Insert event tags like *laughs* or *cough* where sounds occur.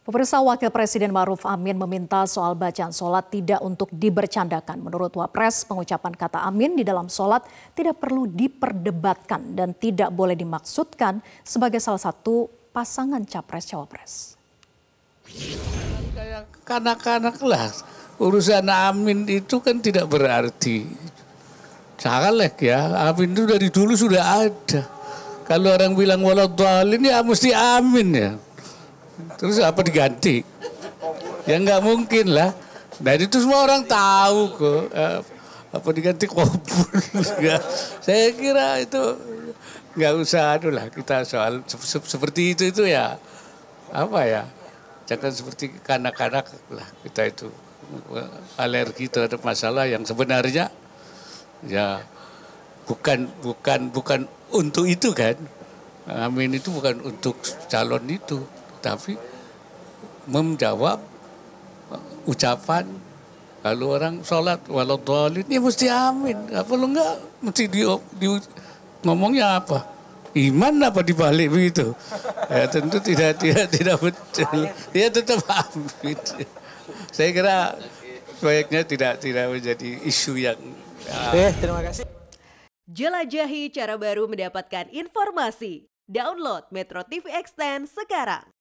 Pemirsa Wakil Presiden Maruf Amin meminta soal bacaan sholat tidak untuk dibercandakan. Menurut Wapres, pengucapan kata amin di dalam sholat tidak perlu diperdebatkan dan tidak boleh dimaksudkan sebagai salah satu pasangan capres-cawapres. Kanak-kanak lah, urusan amin itu kan tidak berarti. Caleg ya, amin itu dari dulu sudah ada. Kalau orang bilang walau ya mesti amin ya. Terus apa diganti? Ya nggak mungkin lah. Dan nah, itu semua orang tahu kok. Eh, apa diganti kopul? *laughs* Saya kira itu nggak usah aduh lah kita soal se se seperti itu itu ya apa ya jangan seperti kanak-kanak lah kita itu alergi terhadap masalah yang sebenarnya ya bukan bukan bukan untuk itu kan amin itu bukan untuk calon itu tapi menjawab ucapan kalau orang sholat walau dolit ya mesti amin apa perlu enggak mesti di, di ngomongnya apa iman apa dibalik begitu ya tentu tidak tidak tidak betul ya tetap amin saya kira proyeknya tidak tidak menjadi isu yang ya. eh terima kasih jelajahi cara baru mendapatkan informasi download Metro TV Extend sekarang